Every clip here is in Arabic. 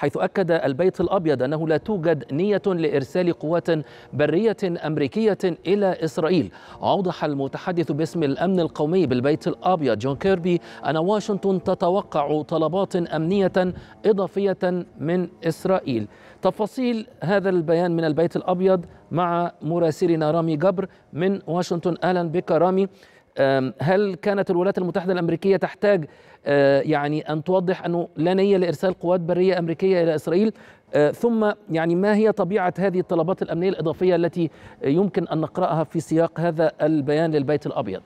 حيث أكد البيت الأبيض أنه لا توجد نية لإرسال قوات برية أمريكية إلى إسرائيل أوضح المتحدث باسم الأمن القومي بالبيت الأبيض جون كيربي أن واشنطن تتوقع طلبات أمنية إضافية من إسرائيل تفاصيل هذا البيان من البيت الأبيض مع مراسلنا رامي جبر من واشنطن أهلا بك رامي هل كانت الولايات المتحدة الأمريكية تحتاج أه، يعني أن توضح أنه لا نية لإرسال قوات برية أمريكية إلى إسرائيل أه، ثم يعني ما هي طبيعة هذه الطلبات الأمنية الإضافية التي يمكن أن نقرأها في سياق هذا البيان للبيت الأبيض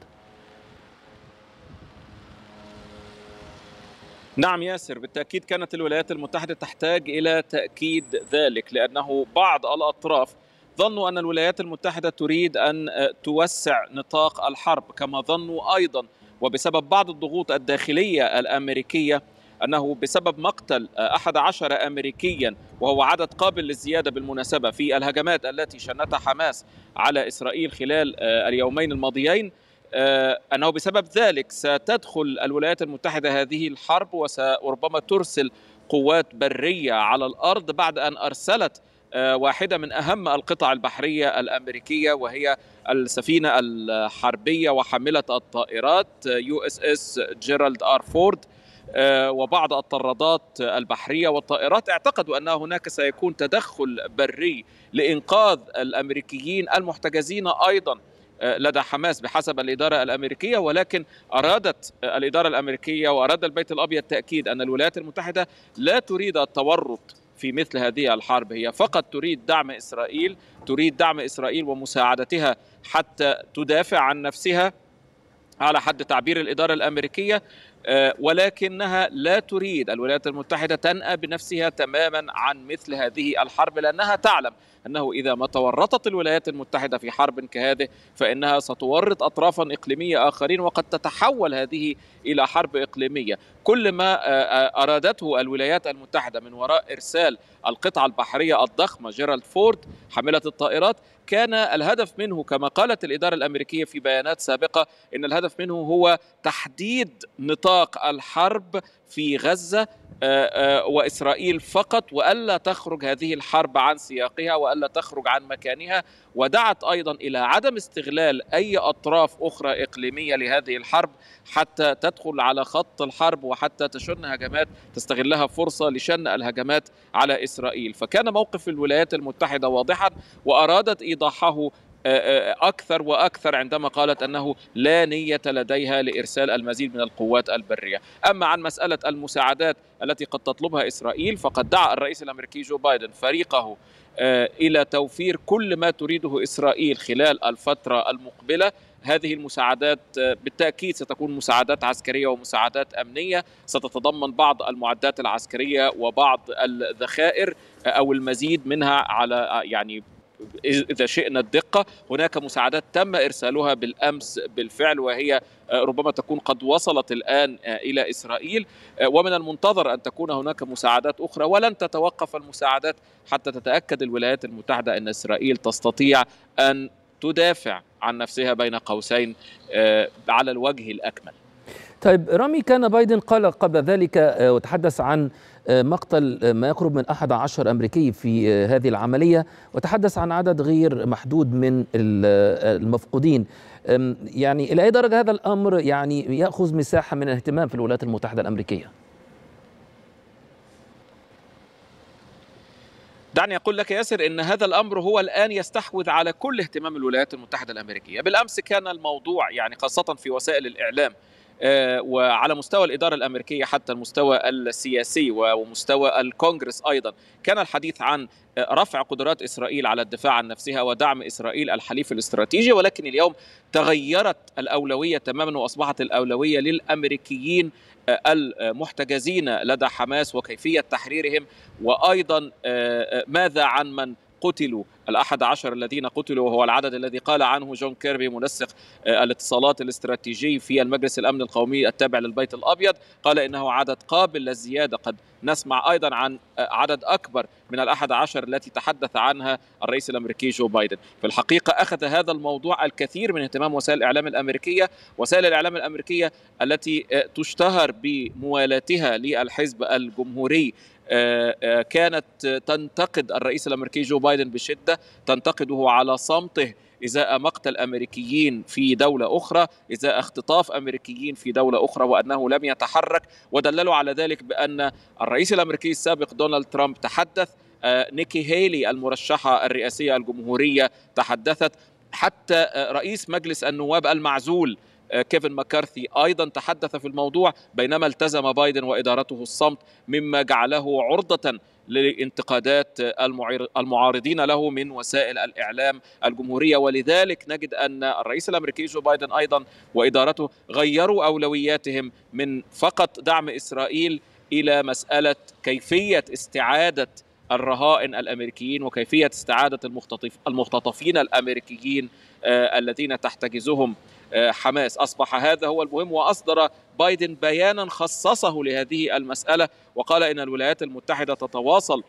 نعم ياسر بالتأكيد كانت الولايات المتحدة تحتاج إلى تأكيد ذلك لأنه بعض الأطراف ظنوا ان الولايات المتحده تريد ان آه، توسع نطاق الحرب كما ظنوا ايضا وبسبب بعض الضغوط الداخليه الامريكيه انه بسبب مقتل 11 آه، امريكيا وهو عدد قابل للزياده بالمناسبه في الهجمات التي شنتها حماس على اسرائيل خلال آه، اليومين الماضيين انه بسبب ذلك ستدخل الولايات المتحده هذه الحرب وربما ترسل قوات بريه على الارض بعد ان ارسلت آه، واحدة من أهم القطع البحرية الأمريكية وهي السفينة الحربية وحاملة الطائرات آه، يو اس اس جيرالد ار فورد آه، وبعض الطرادات البحريه والطائرات اعتقدوا ان هناك سيكون تدخل بري لانقاذ الامريكيين المحتجزين ايضا لدى حماس بحسب الاداره الامريكيه ولكن ارادت الاداره الامريكيه واراد البيت الابيض تاكيد ان الولايات المتحده لا تريد التورط في مثل هذه الحرب هي فقط تريد دعم إسرائيل تريد دعم إسرائيل ومساعدتها حتى تدافع عن نفسها على حد تعبير الإدارة الأمريكية آه، ولكنها لا تريد الولايات المتحدة تنأى بنفسها تماما عن مثل هذه الحرب لأنها تعلم أنه إذا ما تورطت الولايات المتحدة في حرب كهذه فإنها ستورط أطرافا إقليمية آخرين وقد تتحول هذه إلى حرب إقليمية كل ما آه، آه، أرادته الولايات المتحدة من وراء إرسال القطعة البحرية الضخمة جيرالد فورد حاملة الطائرات كان الهدف منه كما قالت الإدارة الأمريكية في بيانات سابقة إن الهدف منه هو تحديد نطاق اطلاق الحرب في غزه آه، آه، واسرائيل فقط والا تخرج هذه الحرب عن سياقها والا تخرج عن مكانها ودعت ايضا الى عدم استغلال اي اطراف اخرى اقليميه لهذه الحرب حتى تدخل على خط الحرب وحتى تشن هجمات تستغلها فرصه لشن الهجمات على اسرائيل فكان موقف الولايات المتحده واضحا وارادت ايضاحه اكثر واكثر عندما قالت انه لا نيه لديها لارسال المزيد من القوات البريه، اما عن مساله المساعدات التي قد تطلبها اسرائيل فقد دعا الرئيس الامريكي جو بايدن فريقه الى توفير كل ما تريده اسرائيل خلال الفتره المقبله هذه المساعدات بالتاكيد ستكون مساعدات عسكريه ومساعدات امنيه ستتضمن بعض المعدات العسكريه وبعض الذخائر او المزيد منها على يعني اذا شئنا الدقه هناك مساعدات تم ارسالها بالامس بالفعل وهي آه، ربما تكون قد وصلت الان آه، الى اسرائيل آه، ومن المنتظر ان تكون هناك مساعدات اخرى ولن تتوقف المساعدات حتى تتاكد الولايات المتحده ان اسرائيل تستطيع ان تدافع عن نفسها بين قوسين على الوجه الاكمل. طيب رامي كان بايدن قال قبل ذلك وتحدث عن آه، مقتل آه، ما يقرب من 11 أمريكي في آه، هذه العملية وتحدث عن عدد غير محدود من المفقودين يعني إلى أي درجة هذا الأمر يعني يأخذ مساحة من الاهتمام في الولايات المتحدة الأمريكية؟ دعني اقول لك ياسر ان هذا الامر هو الان يستحوذ على كل اهتمام الولايات المتحده الامريكيه، بالامس كان الموضوع يعني خاصه في وسائل الاعلام آه، وعلى مستوى الإدارة الأمريكية حتى المستوى السياسي ومستوى الكونغرس أيضا كان الحديث عن رفع قدرات إسرائيل على الدفاع عن نفسها ودعم إسرائيل الحليف الاستراتيجي ولكن اليوم تغيرت الأولوية تماما وأصبحت الأولوية للأمريكيين آه، المحتجزين لدى حماس وكيفية تحريرهم وأيضا آه، ماذا عن من قتلوا الأحد عشر الذين قتلوا وهو العدد الذي قال عنه جون كيربي منسق آه، الاتصالات الاستراتيجي في المجلس الأمن القومي التابع للبيت الأبيض قال إنه عدد قابل للزيادة قد نسمع أيضا عن آه، عدد أكبر من الأحد عشر التي تحدث عنها الرئيس الأمريكي جو بايدن في الحقيقة أخذ هذا الموضوع الكثير من اهتمام وسائل الإعلام الأمريكية وسائل الإعلام الأمريكية التي آه، تشتهر بموالاتها للحزب الجمهوري آه، آه، كانت تنتقد الرئيس الامريكي جو بايدن بشده تنتقده على صمته ازاء مقتل امريكيين في دوله اخرى، ازاء اختطاف امريكيين في دوله اخرى وانه لم يتحرك ودللوا على ذلك بان الرئيس الامريكي السابق دونالد ترامب تحدث آه، نيكي هيلي المرشحه الرئاسيه الجمهوريه تحدثت حتى رئيس مجلس النواب المعزول آه، كيفن مكارثي ايضا تحدث في الموضوع بينما التزم بايدن وادارته الصمت مما جعله عرضه لانتقادات المعارضين له من وسائل الاعلام الجمهوريه ولذلك نجد ان الرئيس الامريكي جو بايدن ايضا وادارته غيروا اولوياتهم من فقط دعم اسرائيل الى مساله كيفيه استعاده الرهائن الامريكيين وكيفيه استعاده المختطفين الامريكيين آه، الذين تحتجزهم آه، حماس اصبح هذا هو المهم واصدر بايدن بيانا خصصه لهذه المساله وقال ان الولايات المتحده تتواصل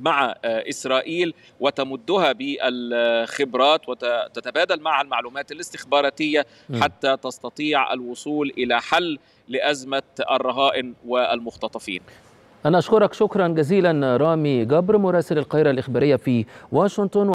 مع آه، اسرائيل وتمدها بالخبرات وتتبادل مع المعلومات الاستخباراتيه حتى تستطيع الوصول الى حل لازمه الرهائن والمختطفين. انا اشكرك شكرا جزيلا رامي جبر مراسل القاهره الاخباريه في واشنطن